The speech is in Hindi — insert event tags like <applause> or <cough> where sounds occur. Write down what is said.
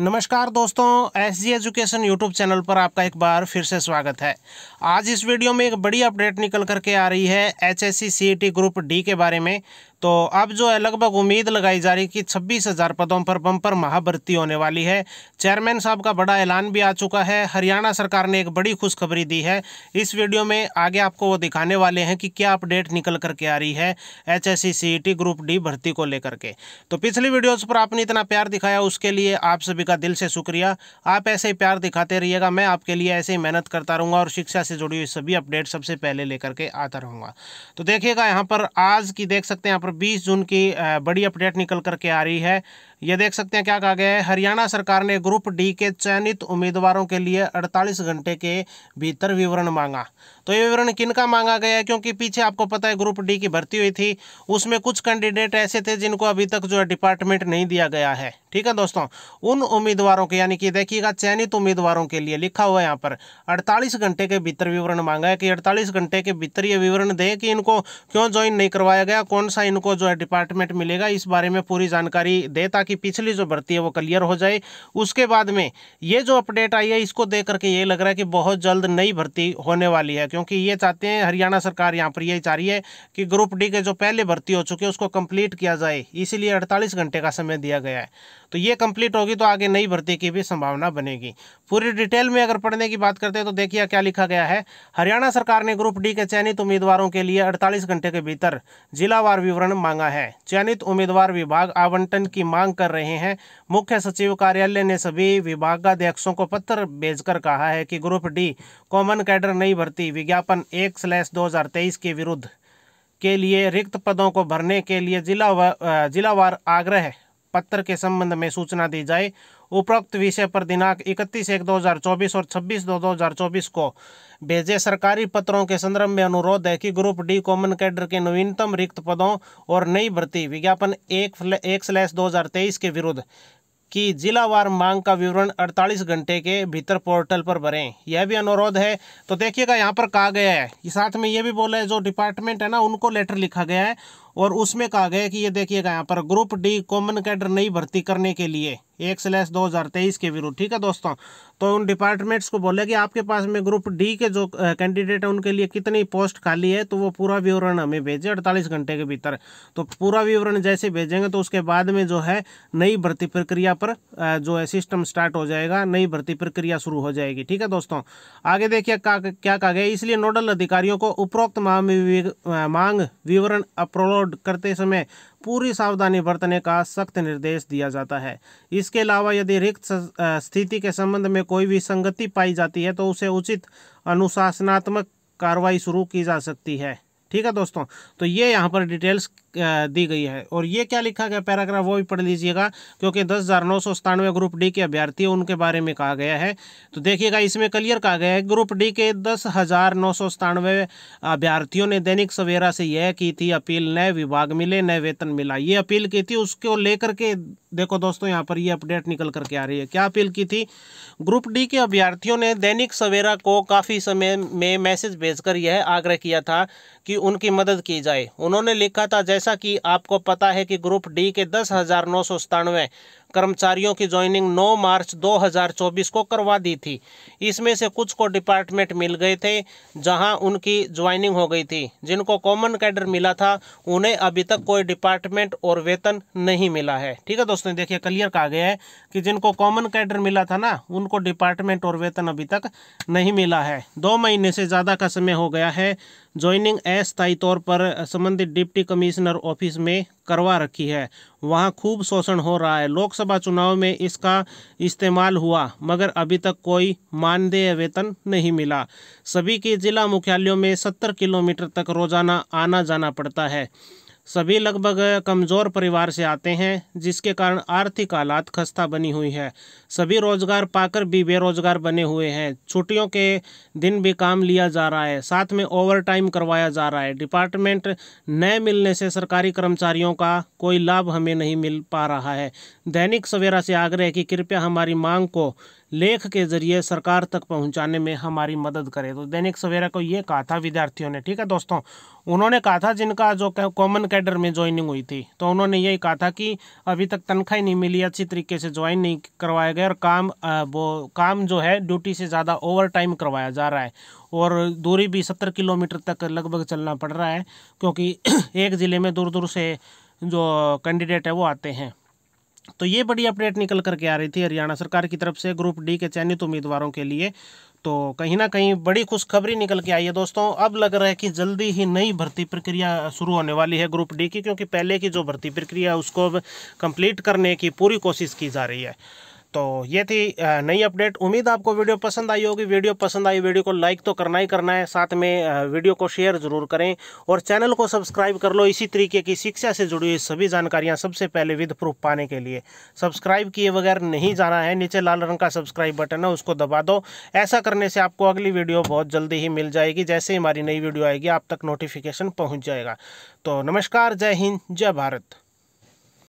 नमस्कार दोस्तों S G education YouTube channel पर आपका एक बार फिर से स्वागत है आज इस वीडियो में एक बड़ी अपडेट निकल करके आ रही है H S C C T group D के बारे में तो अब जो है लगभग उम्मीद लगाई जा रही कि छब्बीस हज़ार पदों पर बम्पर महाभर्ती होने वाली है चेयरमैन साहब का बड़ा ऐलान भी आ चुका है हरियाणा सरकार ने एक बड़ी खुशखबरी दी है इस वीडियो में आगे आपको वो दिखाने वाले हैं कि क्या अपडेट निकल करके आ रही है H S C group D भर्ती को लेकर के तो पिछली वीडियोज़ पर आपने इतना प्यार दिखाया उसके लिए आप सभी का दिल से शुक्रिया आप ऐसे ही प्यार दिखाते रहिएगा मैं आपके लिए ऐसे ही मेहनत करता रहूँगा और शिक्षा से जुड़ी हुई सभी अपडेट सबसे पहले लेकर के आता रहूँगा तो देखिएगा यहाँ पर आज की देख सकते हैं यहाँ पर 20 जून की बड़ी अपडेट निकल करके आ रही है ये देख सकते हैं क्या कहा गया है हरियाणा सरकार ने ग्रुप डी के चयनित उम्मीदवारों के लिए 48 घंटे के भीतर विवरण मांगा तो ये विवरण किन का मांगा गया है क्योंकि पीछे आपको पता है ग्रुप डी की भर्ती हुई थी उसमें कुछ कैंडिडेट ऐसे थे जिनको अभी तक जो है डिपार्टमेंट नहीं दिया गया है ठीक है दोस्तों उन उम्मीदवारों के यानी कि देखिएगा चयनित उम्मीदवारों के लिए लिखा हुआ है यहाँ पर 48 घंटे के भीतर विवरण मांगा है कि 48 घंटे के भीतर ये विवरण दें कि इनको क्यों ज्वाइन नहीं करवाया गया कौन सा इनको जो है डिपार्टमेंट मिलेगा इस बारे में पूरी जानकारी दे ताकि कि पिछली जो भर्ती है वो क्लियर हो जाए उसके बाद में ये जो अपडेट आई है इसको देख करके ये लग रहा है कि बहुत जल्द नई भर्ती होने वाली है क्योंकि ये चाहते हैं हरियाणा सरकार यहाँ पर ये चाह रही है कि ग्रुप डी के जो पहले भर्ती हो चुकी है उसको कंप्लीट किया जाए इसीलिए अड़तालीस घंटे का समय दिया गया है तो ये कंप्लीट होगी तो आगे नई भर्ती की भी संभावना बनेगी पूरी डिटेल में अगर पढ़ने की बात करते हैं तो देखिए क्या लिखा गया है हरियाणा सरकार ने ग्रुप डी के चयनित उम्मीदवारों के लिए अड़तालीस घंटे के भीतर जिलावार विवरण मांगा है चयनित उम्मीदवार विभाग आवंटन की मांग कर रहे हैं मुख्य सचिव कार्यालय ने सभी विभागाध्यक्षों को पत्र भेजकर कहा है कि ग्रुप डी कॉमन कैडर नई भर्ती विज्ञापन एक स्लैश दो के विरुद्ध के लिए रिक्त पदों को भरने के लिए जिला जिलावार आग्रह पत्र के संबंध में सूचना दी जाए उपरोक्त विषय पर दिनांक 31 एक 2024 और 26 दो 2024 को भेजे सरकारी पत्रों के संदर्भ में अनुरोध है कि ग्रुप डी कॉमन कैडर के नवीनतम रिक्त पदों और नई भर्ती विज्ञापन एक एक स्लैश दो के विरुद्ध कि जिलावार मांग का विवरण 48 घंटे के भीतर पोर्टल पर भरें यह भी अनुरोध है तो देखिएगा यहाँ पर कहा गया है साथ में ये भी बोला है जो डिपार्टमेंट है ना उनको लेटर लिखा गया है और उसमें कहा गया है कि ये देखिएगा यहाँ पर ग्रुप डी कॉमन कैडर नई भर्ती करने के लिए एक स्लैश दो हज़ार तेईस के विरुद्ध ठीक है दोस्तों तो उन डिपार्टमेंट्स को बोले कि आपके पास में ग्रुप डी के जो कैंडिडेट हैं उनके लिए कितनी पोस्ट खाली है तो वो पूरा विवरण हमें भेजें अड़तालीस घंटे के भीतर तो पूरा विवरण जैसे भेजेंगे तो उसके बाद में जो है नई भर्ती प्रक्रिया पर जो है सिस्टम स्टार्ट हो जाएगा नई भर्ती प्रक्रिया शुरू हो जाएगी ठीक है दोस्तों आगे देखिए क्या कहा गया इसलिए नोडल अधिकारियों को उपरोक्त मांग विवरण अपलोड करते समय पूरी सावधानी बरतने का सख्त निर्देश दिया जाता है इसके अलावा यदि रिक्त स्थिति के संबंध में कोई भी संगति पाई जाती है तो उसे उचित अनुशासनात्मक कार्रवाई शुरू की जा सकती है ठीक है दोस्तों तो ये यहाँ पर डिटेल्स दी गई है और ये क्या लिखा गया पैराग्राफ वो भी पढ़ लीजिएगा क्योंकि दस हज़ार नौ सौ सतानवे ग्रुप डी के अभ्यर्थी उनके बारे में कहा गया है तो देखिएगा इसमें क्लियर कहा गया है ग्रुप डी के दस हज़ार नौ सौ सतानवे अभ्यर्थियों ने दैनिक सवेरा से यह की थी अपील नए विभाग मिले नए वेतन मिला ये अपील की थी उसको लेकर के देखो दोस्तों यहाँ पर ये अपडेट निकल करके आ रही है क्या अपील की थी ग्रुप डी के अभ्यर्थियों ने दैनिक सवेरा को काफ़ी समय में मैसेज भेजकर यह आग्रह किया था कि उनकी मदद की जाए उन्होंने लिखा था जैसे जैसा कि आपको पता है कि ग्रुप डी के दस हज़ार नौ सौ सतानवे कर्मचारियों की ज्वाइनिंग 9 मार्च 2024 को करवा दी थी इसमें से कुछ को डिपार्टमेंट मिल गए थे जहां उनकी ज्वाइनिंग हो गई थी जिनको कॉमन कैडर मिला था उन्हें अभी तक कोई डिपार्टमेंट और वेतन नहीं मिला है ठीक है दोस्तों देखिए क्लियर कहा गया है कि जिनको कॉमन कैडर मिला था ना उनको डिपार्टमेंट और वेतन अभी तक नहीं मिला है दो महीने से ज़्यादा का समय हो गया है ज्वाइनिंग अस्थायी तौर पर संबंधित डिप्टी कमिश्नर ऑफिस में करवा रखी है वहाँ खूब शोषण हो रहा है लोकसभा चुनाव में इसका इस्तेमाल हुआ मगर अभी तक कोई मानदेय वेतन नहीं मिला सभी के जिला मुख्यालयों में सत्तर किलोमीटर तक रोजाना आना जाना पड़ता है सभी लगभग कमज़ोर परिवार से आते हैं जिसके कारण आर्थिक हालात खस्ता बनी हुई है सभी रोज़गार पाकर भी बेरोज़गार बने हुए हैं छुट्टियों के दिन भी काम लिया जा रहा है साथ में ओवर टाइम करवाया जा रहा है डिपार्टमेंट न मिलने से सरकारी कर्मचारियों का कोई लाभ हमें नहीं मिल पा रहा है दैनिक सवेरा से आग्रह की कृपया हमारी मांग को लेख के जरिए सरकार तक पहुंचाने में हमारी मदद करे तो दैनिक सवेरा को ये कहा था विद्यार्थियों ने ठीक है दोस्तों उन्होंने कहा था जिनका जो कॉमन कैडर में ज्वाइनिंग हुई थी तो उन्होंने यही कहा था कि अभी तक तनख्वाह ही नहीं मिली अच्छी तरीके से ज्वाइन नहीं करवाया गया और काम वो काम जो है ड्यूटी से ज़्यादा ओवर टाइम करवाया जा रहा है और दूरी भी सत्तर किलोमीटर तक लगभग चलना पड़ रहा है क्योंकि <clears throat> एक ज़िले में दूर दूर से जो कैंडिडेट है वो आते हैं तो ये बड़ी अपडेट निकल करके आ रही थी हरियाणा सरकार की तरफ से ग्रुप डी के चयनित उम्मीदवारों के लिए तो कहीं ना कहीं बड़ी खुशखबरी निकल के आई है दोस्तों अब लग रहा है कि जल्दी ही नई भर्ती प्रक्रिया शुरू होने वाली है ग्रुप डी की क्योंकि पहले की जो भर्ती प्रक्रिया उसको अब कंप्लीट करने की पूरी कोशिश की जा रही है तो ये थी नई अपडेट उम्मीद आपको वीडियो पसंद आई होगी वीडियो पसंद आई वीडियो को लाइक तो करना ही करना है साथ में वीडियो को शेयर ज़रूर करें और चैनल को सब्सक्राइब कर लो इसी तरीके की शिक्षा से जुड़ी हुई सभी जानकारियाँ सबसे पहले विद प्रूफ पाने के लिए सब्सक्राइब किए बगैर नहीं जाना है नीचे लाल रंग का सब्सक्राइब बटन है उसको दबा दो ऐसा करने से आपको अगली वीडियो बहुत जल्दी ही मिल जाएगी जैसे ही हमारी नई वीडियो आएगी आप तक नोटिफिकेशन पहुँच जाएगा तो नमस्कार जय हिंद जय भारत